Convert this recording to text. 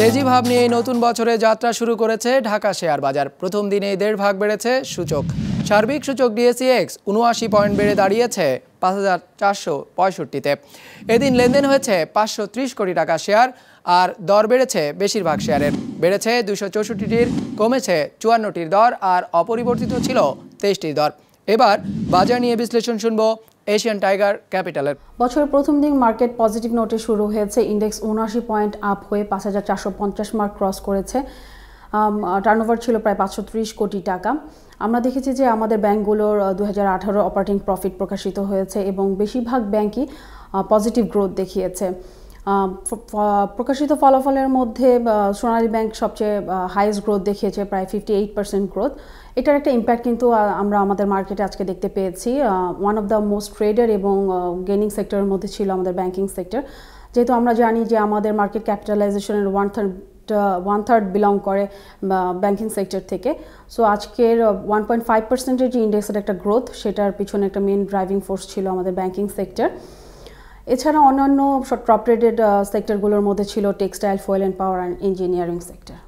তেজি ভাব নিয়ে নতুন বছরে যাত্রা শুরু করেছে ঢাকা শেয়ার বাজার প্রথম দিনে দেড় ভাগ বেড়েছে সূচক সার্বিক সূচক ডিএসিএক্স উনআশি পয়েন্ট বেড়ে দাঁড়িয়েছে পাঁচ হাজার চারশো পঁয়ষট্টিতে এদিন লেনদেন হয়েছে পাঁচশো ত্রিশ কোটি টাকা শেয়ার আর দর বেড়েছে বেশিরভাগ শেয়ারের বেড়েছে দুশো চৌষট্টিটির কমেছে চুয়ান্নটির দর আর অপরিবর্তিত ছিল তেইশটির দর এবার বাজার নিয়ে বিশ্লেষণ শুনব এশিয়ান টাইগার ক্যাপিটালের বছরের প্রথম দিন মার্কেট পজিটিভ নোটে শুরু হয়েছে ইন্ডেক্স উনআশি পয়েন্ট আপ হয়ে পাঁচ হাজার চারশো পঞ্চাশ মার্ক ক্রস করেছে টার্নওভার ছিল প্রায় পাঁচশো কোটি টাকা আমরা দেখেছি যে আমাদের ব্যাংকগুলোর দু হাজার অপারেটিং প্রফিট প্রকাশিত হয়েছে এবং বেশিরভাগ ব্যাংকই পজিটিভ গ্রোথ দেখিয়েছে প্রকাশিত ফলাফলের মধ্যে সোনালী ব্যাংক সবচেয়ে হাইয়েস্ট গ্রোথ দেখিয়েছে প্রায় ফিফটি এইট পার্সেন্ট গ্রোথ এটার একটা ইম্প্যাক্ট কিন্তু আমরা আমাদের মার্কেটে আজকে দেখতে পেয়েছি one of the most trader এবং গেনিং সেক্টরের মধ্যে ছিল আমাদের ব্যাংকিং সেক্টর যেহেতু আমরা জানি যে আমাদের মার্কেট ক্যাপিটালাইজেশনের one third one third belong করে ব্যাংকিং সেক্টর থেকে সো আজকের ওয়ান পয়েন্ট ফাইভ পার্সেন্টের যে ইন্ডেক্সের একটা গ্রোথ সেটার পিছনে একটা মেন ড্রাইভিং ফোর্স ছিল আমাদের ব্যাংকিং সেক্টর এছাড়া অন্যান্য টপ রেটেড সেক্টরগুলোর মধ্যে ছিল textile fuel and power and engineering sector